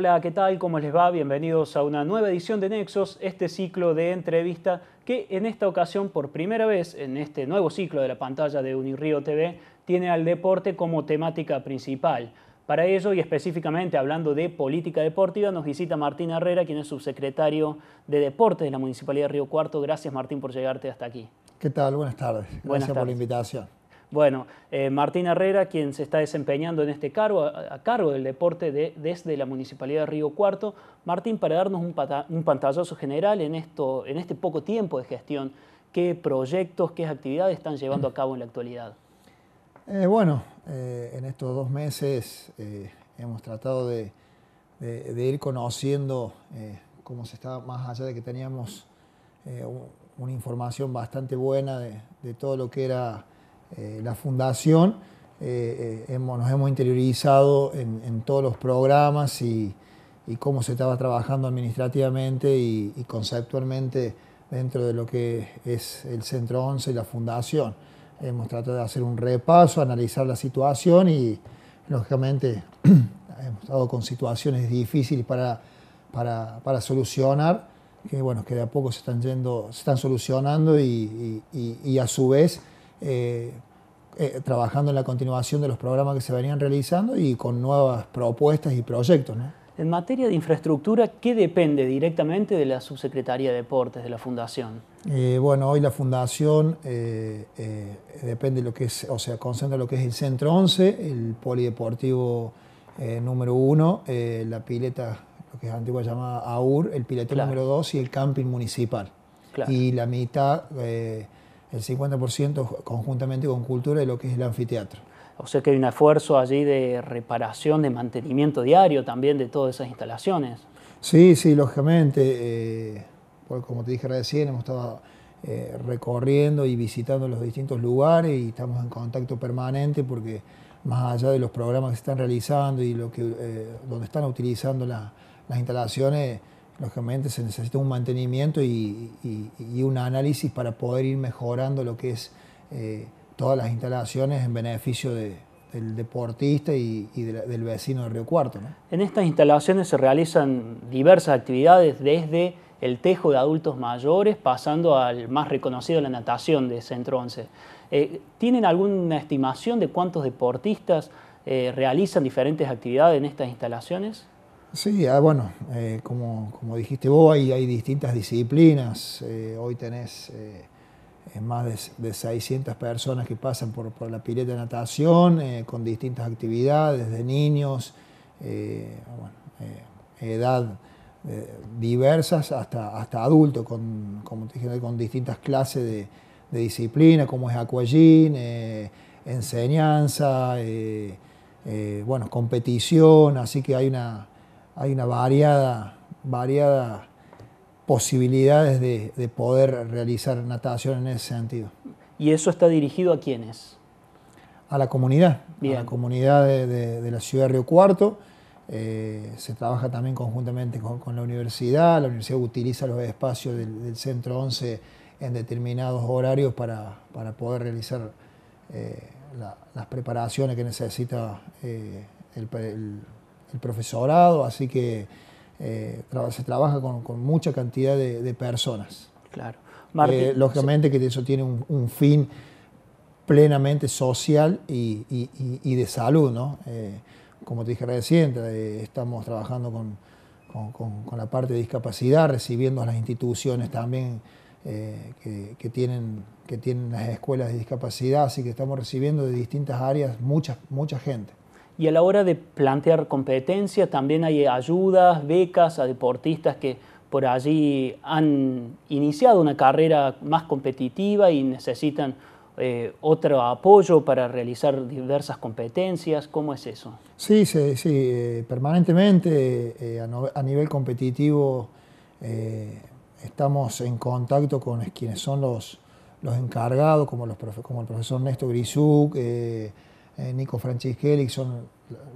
Hola, ¿qué tal? ¿Cómo les va? Bienvenidos a una nueva edición de Nexos, este ciclo de entrevista que en esta ocasión, por primera vez en este nuevo ciclo de la pantalla de Unirío TV, tiene al deporte como temática principal. Para ello, y específicamente hablando de política deportiva, nos visita Martín Herrera, quien es subsecretario de deporte de la Municipalidad de Río Cuarto. Gracias, Martín, por llegarte hasta aquí. ¿Qué tal? Buenas tardes. Gracias por la invitación. Bueno, eh, Martín Herrera, quien se está desempeñando en este cargo, a, cargo del deporte desde la Municipalidad de Río Cuarto. Martín, para darnos un, pantallazo general en, este poco tiempo de gestión, ¿qué proyectos, qué actividades están llevando a cabo en la actualidad? Eh, bueno, eh, en estos dos meses hemos tratado de, de ir conociendo cómo se está, más allá de que teníamos una información bastante buena de todo lo que era eh, la fundación, eh, eh, hemos, nos hemos interiorizado en, todos los programas y, cómo se estaba trabajando administrativamente y, conceptualmente dentro de lo que es el Centro 11 y la fundación. Hemos tratado de hacer un repaso, analizar la situación y, lógicamente, hemos estado con situaciones difíciles para, para, para solucionar que bueno, que de a poco se están yendo, se están solucionando y, y a su vez eh, eh, trabajando en la continuación de los programas que se venían realizando y con nuevas propuestas y proyectos. En materia de infraestructura, ¿qué depende directamente de la Subsecretaría de Deportes, de la Fundación? Eh, bueno, hoy la Fundación eh, eh, lo que es, o sea, concentra lo que es el Centro 11, el Polideportivo número 1, la pileta, lo que es antigua llamada AUR, el pilete número 2 y el camping municipal. Y la mitad el 50% conjuntamente con cultura de lo que es el anfiteatro. O sea que hay un esfuerzo allí de reparación, de mantenimiento diario también de todas esas instalaciones. Sí, sí, lógicamente, eh, como te dije recién, hemos estado eh, recorriendo y visitando los distintos lugares y estamos en contacto permanente porque más allá de los programas que se están realizando y lo que, eh, donde están utilizando las instalaciones, lógicamente se necesita un mantenimiento y, un análisis para poder ir mejorando lo que es eh, todas las instalaciones en beneficio del deportista y, del vecino de Río Cuarto. En estas instalaciones se realizan diversas actividades desde el tejo de adultos mayores, pasando al más reconocido, la natación de Centro 11. Eh, ¿Tienen alguna estimación de cuántos deportistas eh, realizan diferentes actividades en estas instalaciones? Sí, ah, bueno, eh, como, dijiste vos, hay, hay distintas disciplinas. Eh, hoy tenés eh, más de, de, 600 personas que pasan por, por la pileta de natación con distintas actividades, de niños, edad diversas hasta, hasta adultos, con, como dije, con distintas clases de, de disciplina, como es aquagym, enseñanza, bueno, competición, así que hay una hay una variada, variada posibilidades de, poder realizar natación en ese sentido. ¿Y eso está dirigido a quiénes? A la comunidad, a la comunidad de, la ciudad de Río Cuarto. Eh, se trabaja también conjuntamente con, la universidad. La universidad utiliza los espacios del, Centro 11 en determinados horarios para, poder realizar eh, las preparaciones que necesita eh, el el profesorado, así que eh, se trabaja con, mucha cantidad de, personas. Claro. Eh, lógicamente que eso tiene un, fin plenamente social y, de salud, ¿no? Eh, como te dije recién, estamos trabajando con, la parte de discapacidad, recibiendo a las instituciones también que, tienen, que tienen las escuelas de discapacidad, así que estamos recibiendo de distintas áreas mucha gente. Y a la hora de plantear competencia también hay ayudas, becas a deportistas que por allí han iniciado una carrera más competitiva y necesitan eh, otro apoyo para realizar diversas competencias? ¿Cómo es eso? Sí, sí, sí eh, permanentemente eh, a, nivel competitivo estamos en contacto con quienes son los, los encargados, como, los como el profesor Néstor Grisuk, eh, Nico Francisquelli, son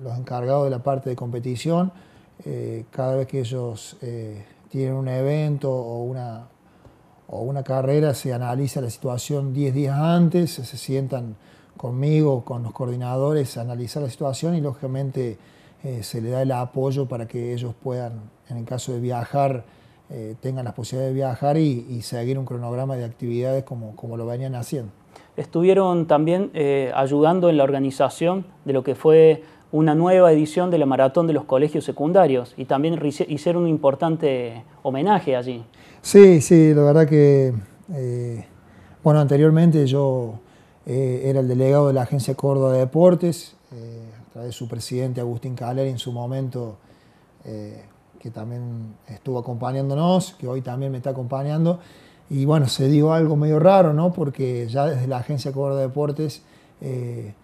los encargados de la parte de competición. Eh, cada vez que ellos eh, tienen un evento o una, o una carrera, se analiza la situación 10 días antes, se sientan conmigo, con los coordinadores, a analizar la situación y lógicamente se le da el apoyo para que ellos puedan, en el caso de viajar, tengan la posibilidad de viajar y, y, seguir un cronograma de actividades como, como lo venían haciendo estuvieron también eh, ayudando en la organización de lo que fue una nueva edición de la Maratón de los Colegios Secundarios y también hicieron un importante homenaje allí. Sí, sí, la verdad que, eh, bueno, anteriormente yo eh, era el delegado de la Agencia Córdoba de Deportes, a través de su presidente Agustín Caler en su momento, que también estuvo acompañándonos, que hoy también me está acompañando. Y bueno, se dio algo medio raro, ¿no? Porque ya desde la Agencia Cobra de Deportes eh,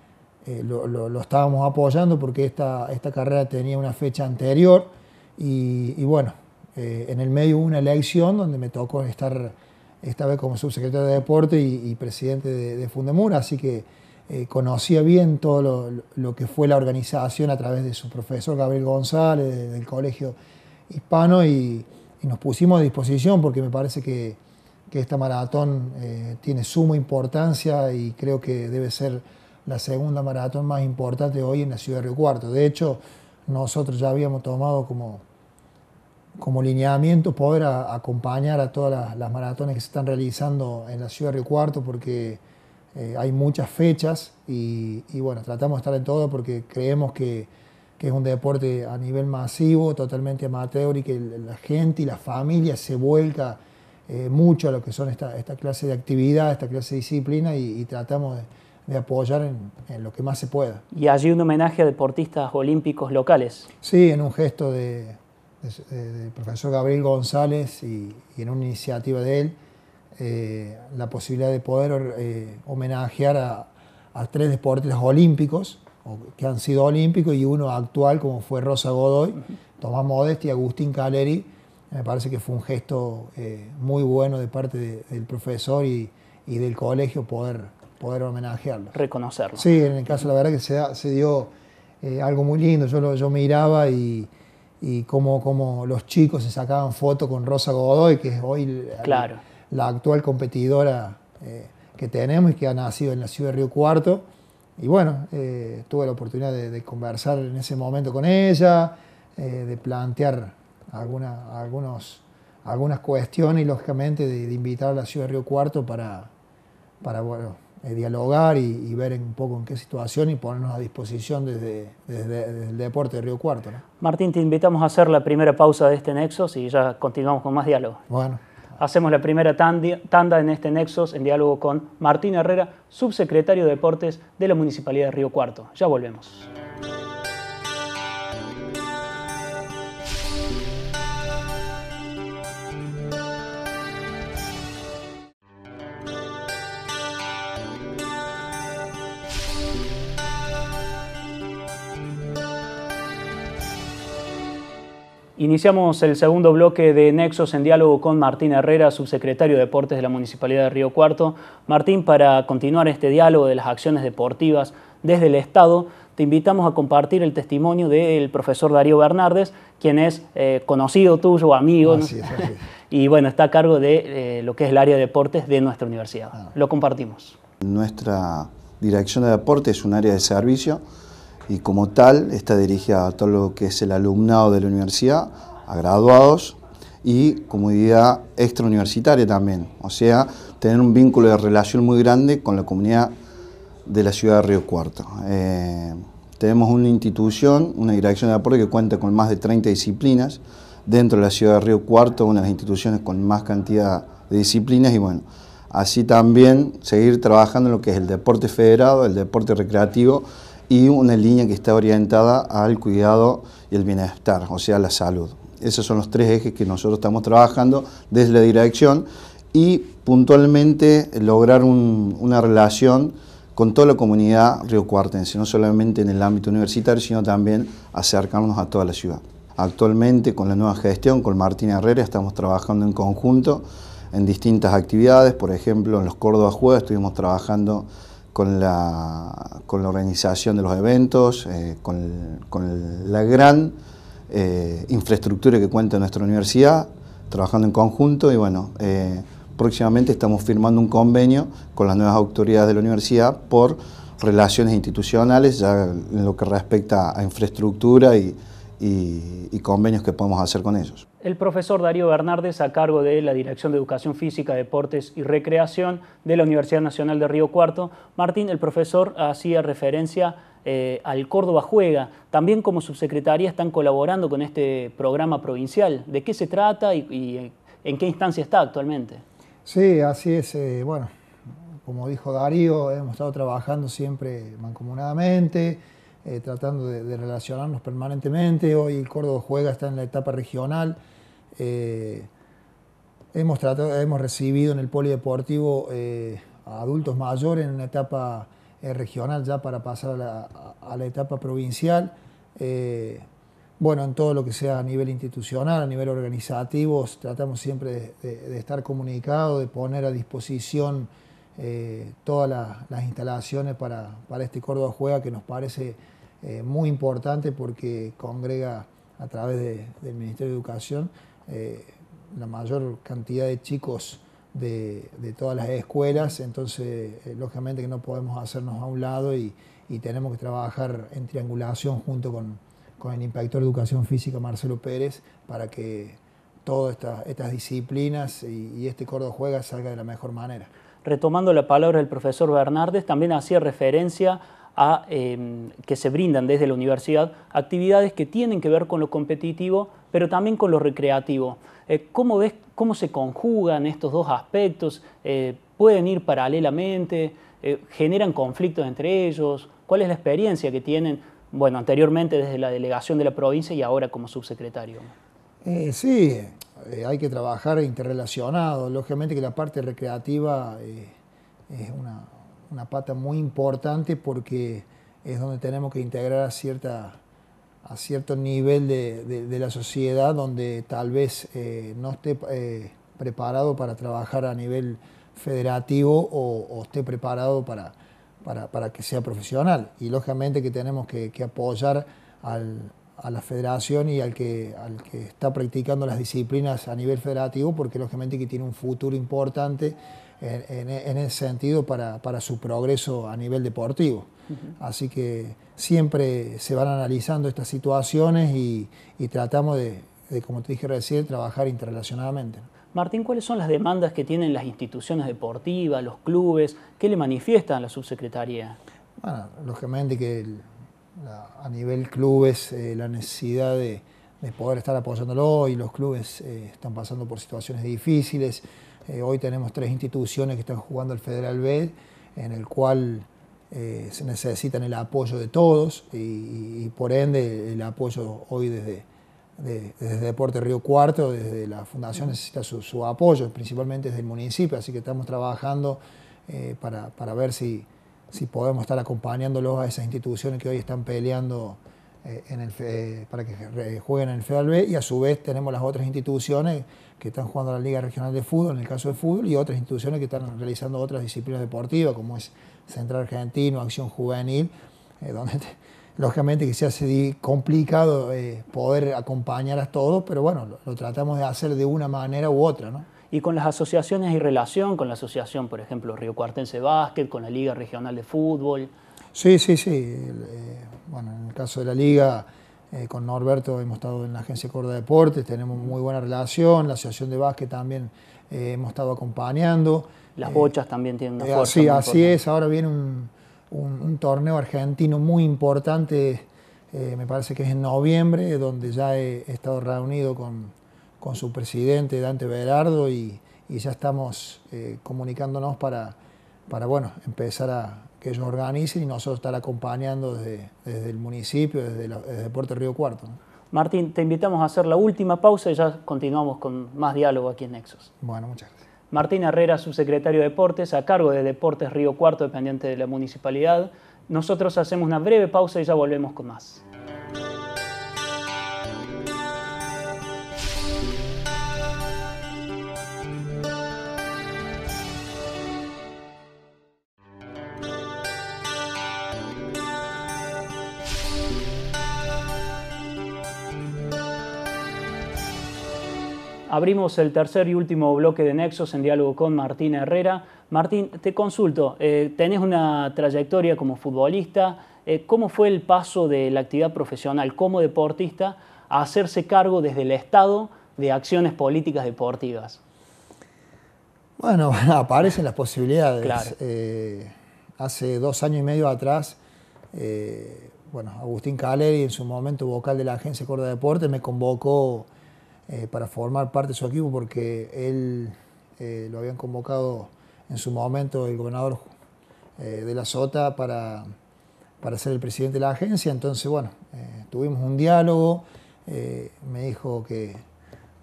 eh, lo, estábamos apoyando porque esta, esta carrera tenía una fecha anterior. Y, bueno, eh, en el medio hubo una elección donde me tocó estar esta vez como subsecretario de Deporte y, presidente de, Fundemura así que conocía bien todo lo, que fue la organización a través de su profesor Gabriel González, del Colegio Hispano, y nos pusimos a disposición porque me parece que que esta maratón eh, tiene suma importancia y creo que debe ser la segunda maratón más importante hoy en la ciudad de Río Cuarto. De hecho, nosotros ya habíamos tomado como, como lineamiento poder acompañar a todas las, maratones que se están realizando en la ciudad de Río Cuarto porque eh, hay muchas fechas y, bueno, tratamos de estar en todo porque creemos que, que es un deporte a nivel masivo, totalmente amateur y que la gente y la familia se vuelca eh, mucho a lo que son esta, clase de actividad, esta clase de disciplina y, tratamos de, apoyar en, lo que más se pueda. Y allí un homenaje a deportistas olímpicos locales. Sí, en un gesto del de, profesor Gabriel González y, en una iniciativa de él, eh, la posibilidad de poder eh, homenajear a, tres deportistas olímpicos, que han sido olímpicos, y uno actual como fue Rosa Godoy, Tomás Modesti y Agustín Caleri me parece que fue un gesto eh, muy bueno de parte del profesor y, del colegio poder, poder homenajearlo. Reconocerlo. Sí, en el caso, la verdad que se, dio eh, algo muy lindo. Yo, miraba y, como cómo, los chicos se sacaban fotos con Rosa Godoy, que es hoy la, actual competidora eh, que tenemos y que ha nacido en la ciudad de Río Cuarto. Y bueno, tuve la oportunidad de, de, conversar en ese momento con ella, de plantear alguna, algunos, algunas cuestiones, lógicamente, de, invitar a la ciudad de Río Cuarto para, para bueno, eh, dialogar y, ver un poco en qué situación y ponernos a disposición desde, desde, el deporte de Río Cuarto. Martín, te invitamos a hacer la primera pausa de este Nexos y ya continuamos con más diálogo. Bueno. Hacemos la primera tanda en este Nexos en diálogo con Martín Herrera, subsecretario de Deportes de la Municipalidad de Río Cuarto. Ya volvemos. Iniciamos el segundo bloque de Nexos en diálogo con Martín Herrera, subsecretario de Deportes de la Municipalidad de Río Cuarto. Martín, para continuar este diálogo de las acciones deportivas desde el Estado, te invitamos a compartir el testimonio del profesor Darío Bernardes, quien es eh, conocido tuyo, amigo, y bueno, está a cargo de eh, lo que es el área de deportes de nuestra universidad. Ah. Lo compartimos. Nuestra dirección de deportes es un área de servicio y como tal está dirigida a todo lo que es el alumnado de la universidad, a graduados y comunidad extrauniversitaria también, o sea, tener un vínculo de relación muy grande con la comunidad de la ciudad de Río Cuarto. Eh, tenemos una institución, una dirección de deporte... que cuenta con más de 30 disciplinas, dentro de la ciudad de Río Cuarto, una de las instituciones con más cantidad de disciplinas y bueno, así también seguir trabajando en lo que es el deporte federado, el deporte recreativo y una línea que está orientada al cuidado y el bienestar, o sea, la salud. Esos son los tres ejes que nosotros estamos trabajando desde la dirección y puntualmente lograr una relación con toda la comunidad cuartense, no solamente en el ámbito universitario, sino también acercarnos a toda la ciudad. Actualmente con la nueva gestión, con Martín Herrera, estamos trabajando en conjunto en distintas actividades, por ejemplo, en los Córdoba Jueves estuvimos trabajando con la, organización de los eventos, eh, con, la gran eh, infraestructura que cuenta nuestra universidad, trabajando en conjunto y bueno, eh, próximamente estamos firmando un convenio con las nuevas autoridades de la universidad por relaciones institucionales, ya en lo que respecta a infraestructura y convenios que podemos hacer con ellos el profesor Darío Bernardes a cargo de la Dirección de Educación Física, Deportes y Recreación de la Universidad Nacional de Río Cuarto. Martín, el profesor hacía referencia eh, al Córdoba Juega. También como subsecretaría están colaborando con este programa provincial. ¿De qué se trata y, en qué instancia está actualmente? Sí, así es. Eh, bueno, como dijo Darío, hemos estado trabajando siempre mancomunadamente eh, tratando de, relacionarnos permanentemente. Hoy Córdoba juega, está en la etapa regional. Eh, hemos, tratado, hemos recibido en el polideportivo eh, a adultos mayores en una etapa regional ya para pasar a la, etapa provincial. bueno, en todo lo que sea a nivel institucional, a nivel organizativo, tratamos siempre de, estar comunicados, de poner a disposición todas las, instalaciones para, para este Córdoba Juega que nos parece eh, muy importante porque congrega a través del Ministerio de Educación eh, la mayor cantidad de chicos de, todas las escuelas, entonces eh, lógicamente que no podemos hacernos a un lado y, tenemos que trabajar en triangulación junto con, el inspector de educación física Marcelo Pérez para que todas estas disciplinas y, este Córdoba Juega salga de la mejor manera. Retomando la palabra del profesor Bernardes, también hacía referencia a em, que se brindan desde la universidad actividades que tienen que ver con lo competitivo, pero también con lo recreativo. Eh, ¿Cómo ves cómo se conjugan estos dos aspectos? Eh, ¿Pueden ir paralelamente? Eh, ¿Generan conflictos entre ellos? ¿Cuál es la experiencia que tienen, bueno, anteriormente desde la delegación de la provincia y ahora como subsecretario? sí, hay que trabajar interrelacionado. Lógicamente que la parte recreativa es una una pata muy importante porque es donde tenemos que integrar a, cierta, a cierto nivel de, la sociedad donde tal vez eh, no esté eh, preparado para trabajar a nivel federativo o, esté preparado para, para, que sea profesional. Y lógicamente que tenemos que, apoyar a la federación y al que, al que está practicando las disciplinas a nivel federativo porque lógicamente que tiene un futuro importante en, ese sentido para, para, su progreso a nivel deportivo. Así que siempre se van analizando estas situaciones y, tratamos de, como te dije recién, trabajar interrelacionadamente. Martín, ¿cuáles son las demandas que tienen las instituciones deportivas, los clubes? ¿Qué le manifiestan a la subsecretaría? Bueno, lógicamente que a nivel clubes eh, la necesidad de, poder estar apoyándolo y los clubes eh, están pasando por situaciones difíciles. Eh, hoy tenemos tres instituciones que están jugando el Federal B, en el cual eh, se necesitan el apoyo de todos y, por ende el apoyo hoy desde, Deporte Río Cuarto, desde la Fundación necesita su, apoyo, principalmente desde el municipio, así que estamos trabajando eh, para, ver si, si podemos estar acompañándolos a esas instituciones que hoy están peleando eh, en eh, para que jueguen en el Federal B y a su vez tenemos las otras instituciones que están jugando la Liga Regional de Fútbol, en el caso de fútbol, y otras instituciones que están realizando otras disciplinas deportivas, como es Central Argentino, Acción Juvenil, eh, donde lógicamente que se hace complicado poder acompañar a todos, pero bueno, lo, tratamos de hacer de una manera u otra. ¿no? Y con las asociaciones hay relación, con la asociación, por ejemplo, Río Cuartense Básquet, con la Liga Regional de Fútbol. Sí, sí, sí. Eh, bueno, en el caso de la liga, eh, con Norberto hemos estado en la agencia Corda Deportes, tenemos muy buena relación, la asociación de básquet también eh, hemos estado acompañando. Las bochas también tienen una fuerza. Sí, así es, ahora viene un, torneo argentino muy importante, me parece que es en noviembre, donde ya he, estado reunido con, su presidente Dante Berardo y, y ya estamos comunicándonos para, para bueno, empezar a, que ellos organicen y nosotros estar acompañando desde, el municipio, desde, Deportes Río Cuarto. Martín, te invitamos a hacer la última pausa y ya continuamos con más diálogo aquí en Nexos. Bueno, muchas gracias. Martín Herrera, subsecretario de Deportes, a cargo de Deportes Río Cuarto, dependiente de la municipalidad. Nosotros hacemos una breve pausa y ya volvemos con más. Abrimos el tercer y último bloque de Nexos en diálogo con Martín Herrera. Martín, te consulto, eh, tenés una trayectoria como futbolista, eh, ¿cómo fue el paso de la actividad profesional como deportista a hacerse cargo desde el Estado de acciones políticas deportivas? Bueno, aparecen las posibilidades. Eh, hace dos años y medio atrás, bueno, Agustín Caleri, en su momento vocal de la Agencia Corda de Deportes, me convocó eh, para formar parte de su equipo porque él eh, lo habían convocado en su momento el gobernador eh, de la Sota para, ser el presidente de la agencia. Entonces, bueno, tuvimos un diálogo, me dijo que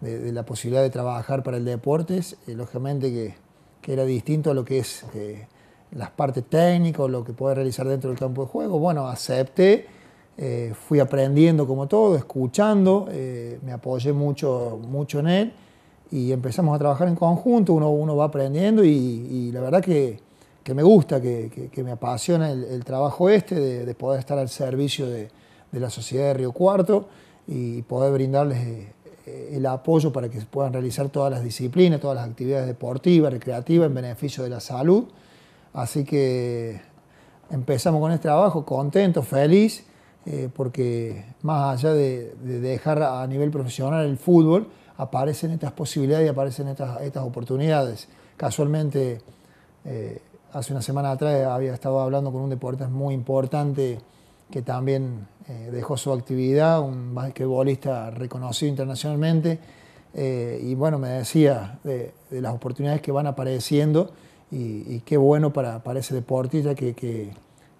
de, la posibilidad de trabajar para el deportes, lógicamente que, que, era distinto a lo que es las partes técnicas, lo que puede realizar dentro del campo de juego. Bueno, acepté eh, fui aprendiendo como todo, escuchando, eh, me apoyé mucho, mucho en él y empezamos a trabajar en conjunto, uno, uno va aprendiendo y, la verdad que, que me gusta, que, que, me apasiona el, trabajo este de, poder estar al servicio de, de, la sociedad de Río Cuarto y poder brindarles eh, el apoyo para que puedan realizar todas las disciplinas, todas las actividades deportivas, recreativas, en beneficio de la salud. Así que empezamos con este trabajo, contento, feliz eh, porque más allá de, dejar a nivel profesional el fútbol, aparecen estas posibilidades y aparecen estas, estas oportunidades. Casualmente, eh, hace una semana atrás había estado hablando con un deportista muy importante que también eh, dejó su actividad, un basquetbolista reconocido internacionalmente, y bueno, me decía de, las oportunidades que van apareciendo y, qué bueno para, para ese deportista que, que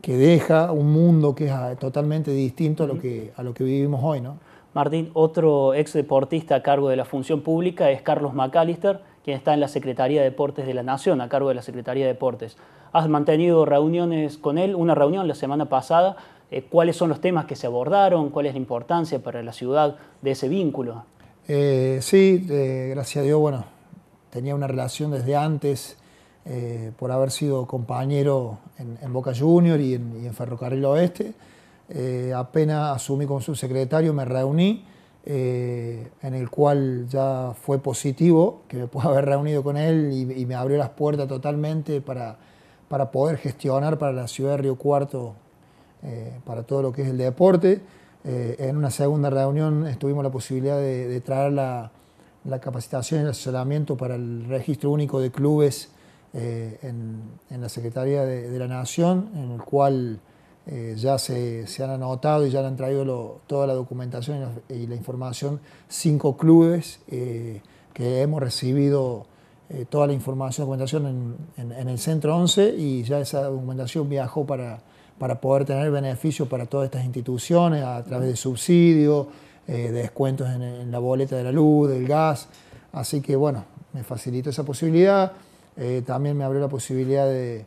que deja un mundo que es ah, totalmente distinto a lo que, a lo que vivimos hoy. ¿no? Martín, otro ex deportista a cargo de la función pública es Carlos McAllister, quien está en la Secretaría de Deportes de la Nación, a cargo de la Secretaría de Deportes. Has mantenido reuniones con él, una reunión la semana pasada. Eh, ¿Cuáles son los temas que se abordaron? ¿Cuál es la importancia para la ciudad de ese vínculo? Eh, sí, eh, gracias a Dios, bueno, tenía una relación desde antes eh, por haber sido compañero en, Boca Junior y en, Ferrocarril Oeste. Eh, apenas asumí como subsecretario, me reuní, eh, en el cual ya fue positivo, que me pueda haber reunido con él y, me abrió las puertas totalmente para, para, poder gestionar para la ciudad de Río Cuarto, para todo lo que es el deporte. en una segunda reunión tuvimos la posibilidad de, traer la, la capacitación y el asesoramiento para el registro único de clubes eh, en, la Secretaría de, la Nación, en el cual eh, ya se, han anotado y ya han traído toda la documentación y la, información cinco clubes eh, que hemos recibido toda la información y documentación en, el Centro 11 y ya esa documentación viajó para, para poder tener beneficio para todas estas instituciones a través de subsidios, de descuentos en la boleta de la luz, del gas. Así que bueno, me facilitó esa posibilidad. Eh, también me abrió la posibilidad de,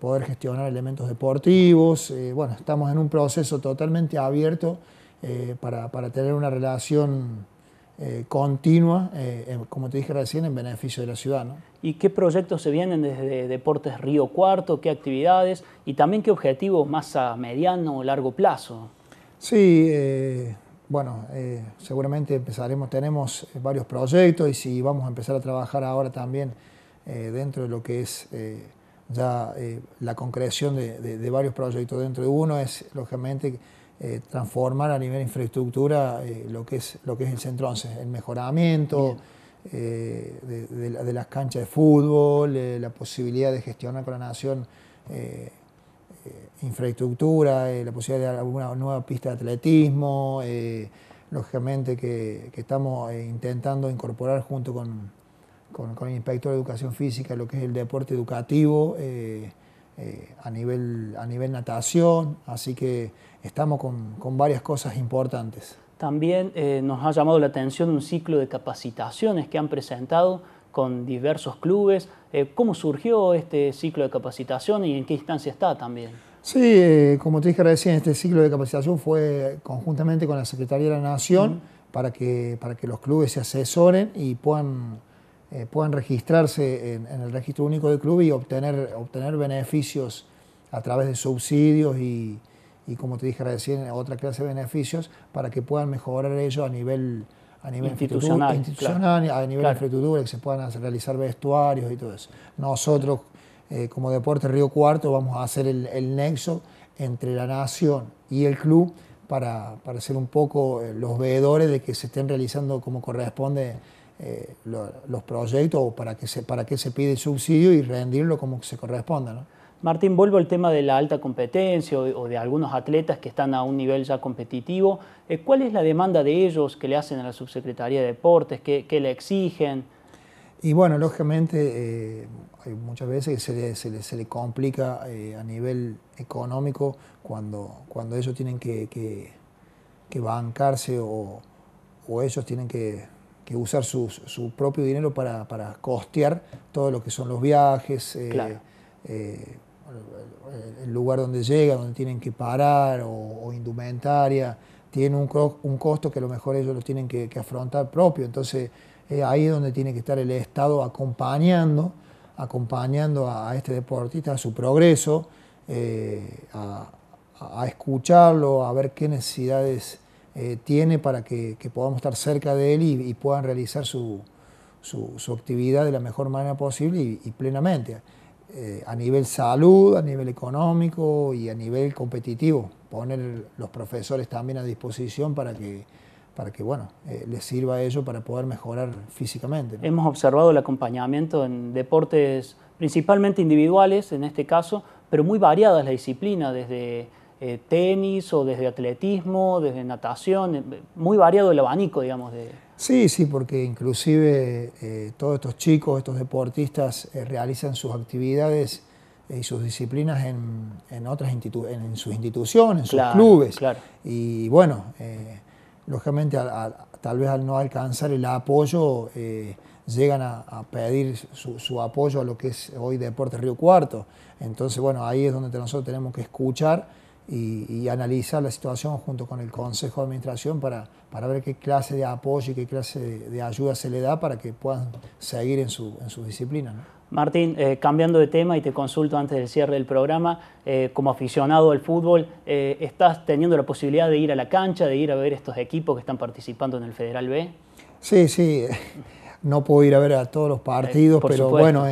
poder gestionar elementos deportivos. Eh, bueno, estamos en un proceso totalmente abierto eh, para, tener una relación continua, como te dije recién, en beneficio de la ciudad. ¿Y qué proyectos se vienen desde Deportes Río Cuarto? ¿Qué actividades? Y también qué objetivos más a mediano o largo plazo. Sí, bueno, eh, seguramente empezaremos, tenemos eh, varios proyectos y si vamos a empezar a trabajar ahora también eh, dentro de lo que es ya la concreción de, varios proyectos. Dentro de uno es, lógicamente, transformar a nivel de infraestructura lo, que es, lo que es el Centro 11, el mejoramiento de, las canchas de fútbol, la posibilidad de gestionar con la Nación eh, infraestructura, eh, la posibilidad de alguna nueva pista de atletismo, eh, lógicamente que, estamos intentando incorporar junto con, el inspector de educación física lo que es el deporte educativo a, nivel, a nivel natación, así que estamos con, varias cosas importantes. También nos ha llamado la atención un ciclo de capacitaciones que han presentado con diversos clubes. Eh, ¿Cómo surgió este ciclo de capacitación y en qué instancia está también? Sí, eh, como te dije recién, este ciclo de capacitación fue conjuntamente con la Secretaría de la Nación para, que, para que los clubes se asesoren y puedan, eh, puedan registrarse en, el registro único de club y obtener, obtener beneficios a través de subsidios y, y, como te dije recién, otra clase de beneficios para que puedan mejorar ellos a nivel a nivel institucional, a nivel de infraestructura, que se puedan realizar vestuarios y todo eso. Nosotros, eh, como Deporte Río Cuarto, vamos a hacer el, nexo entre la nación y el club para, para ser un poco eh, los veedores de que se estén realizando como corresponde eh, los proyectos o para qué se, para que se pide subsidio y rendirlo como se corresponda. ¿no? Martín, vuelvo al tema de la alta competencia o de algunos atletas que están a un nivel ya competitivo. Eh, ¿Cuál es la demanda de ellos que le hacen a la Subsecretaría de Deportes? ¿Qué, le exigen? Y bueno, lógicamente eh, hay muchas veces se le, complica eh, a nivel económico cuando, cuando ellos tienen que, bancarse o, ellos tienen que, usar su, propio dinero para, costear todo lo que son los viajes el lugar donde llega, donde tienen que parar o, indumentaria, tiene un, costo que a lo mejor ellos lo tienen que, afrontar propio. Entonces eh, ahí es donde tiene que estar el Estado acompañando, acompañando a, este deportista, a su progreso, eh, a, escucharlo, a ver qué necesidades eh, tiene para que, podamos estar cerca de él y, puedan realizar su, actividad de la mejor manera posible y plenamente. Eh, a nivel salud, a nivel económico y a nivel competitivo. Poner los profesores también a disposición para que, para que bueno, eh, les sirva eso para poder mejorar físicamente. Hemos observado el acompañamiento en deportes principalmente individuales, en este caso, pero muy variadas la disciplina, desde eh, tenis o desde atletismo, desde natación, muy variado el abanico, digamos, de... Sí, sí, porque inclusive eh, todos estos chicos, estos deportistas eh, realizan sus actividades eh, y sus disciplinas en, otras en, sus instituciones, en sus clubes. Y bueno, lógicamente tal vez al no alcanzar el apoyo, llegan a, pedir su, su, apoyo a lo que es hoy Deporte Río Cuarto. Entonces, bueno, ahí es donde nosotros tenemos que escuchar y, analizar la situación junto con el Consejo de Administración para, para ver qué clase de apoyo y qué clase de, ayuda se le da para que puedan seguir en su, disciplina. Martín, eh, cambiando de tema y te consulto antes del cierre del programa, eh, como aficionado al fútbol, eh, ¿estás teniendo la posibilidad de ir a la cancha, de ir a ver estos equipos que están participando en el Federal B? Sí, sí, no puedo ir a ver a todos los partidos, pero bueno,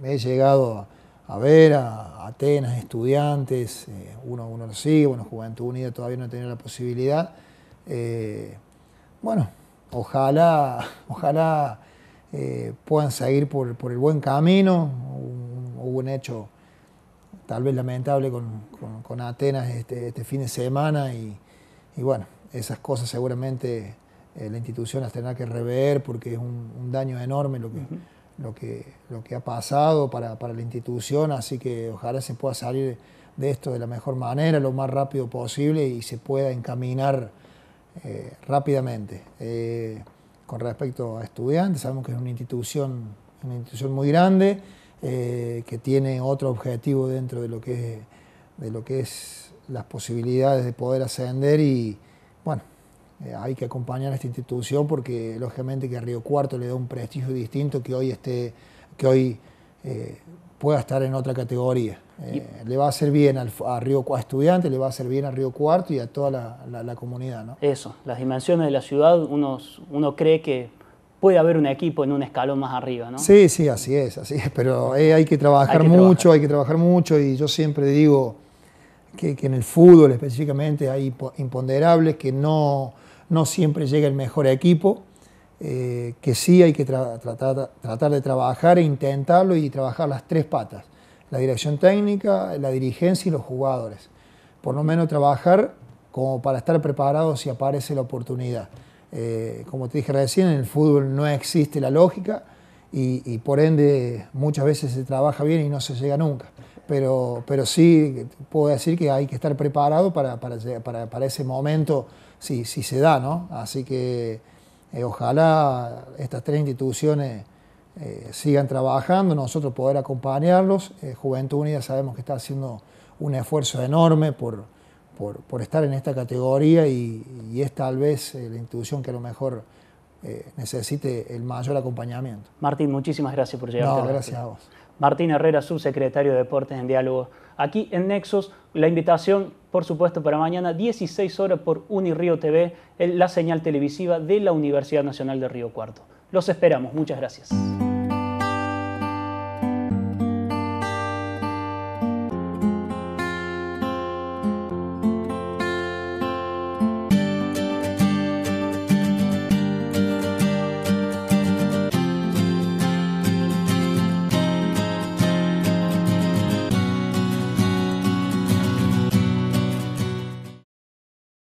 me he llegado a ver a Atenas, estudiantes, eh, uno, uno lo sigue, bueno, Juventud Unida todavía no tiene la posibilidad. Eh, bueno, ojalá, ojalá eh, puedan seguir por, el buen camino. Hubo un hecho tal vez lamentable con, Atenas este, este, fin de semana y, bueno, esas cosas seguramente la institución las tendrá que rever porque es un, daño enorme lo que lo que, lo que ha pasado para, la institución, así que ojalá se pueda salir de esto de la mejor manera, lo más rápido posible y se pueda encaminar eh, rápidamente. Eh, con respecto a estudiantes, sabemos que es una institución, una institución muy grande, eh, que tiene otro objetivo dentro de lo que es, de lo que es las posibilidades de poder ascender y bueno, eh, hay que acompañar a esta institución porque lógicamente que a Río Cuarto le da un prestigio distinto que hoy esté, que hoy eh, pueda estar en otra categoría. Eh, le va a hacer bien al, a Río estudiantes, le va a hacer bien a Río Cuarto y a toda la, comunidad. Eso, las dimensiones de la ciudad, uno cree que puede haber un equipo en un escalón más arriba, ¿no? Sí, sí, así es, así es, pero hay que trabajar mucho, hay que trabajar mucho y yo siempre digo que, que en el fútbol específicamente hay imponderables que no no siempre llega el mejor equipo, eh, que sí hay que tratar, de trabajar e intentarlo y trabajar las tres patas, la dirección técnica, la dirigencia y los jugadores. Por lo menos trabajar como para estar preparados si aparece la oportunidad. Eh, como te dije recién, en el fútbol no existe la lógica y, por ende muchas veces se trabaja bien y no se llega nunca. Pero, sí puedo decir que hay que estar preparado para ese momento Sí, sí se da, ¿no? Así que eh, ojalá estas tres instituciones eh, sigan trabajando, nosotros poder acompañarlos. Eh, Juventud Unida sabemos que está haciendo un esfuerzo enorme por, por, estar en esta categoría y, es tal vez la institución que a lo mejor necesite el mayor acompañamiento. Martín, muchísimas gracias por llegar. No, gracias a vos. Martín Herrera, subsecretario de Deportes en Diálogo. Aquí en Nexos, la invitación por supuesto, para mañana 16 horas por Unirío TV, la señal televisiva de la Universidad Nacional de Río Cuarto. Los esperamos, muchas gracias.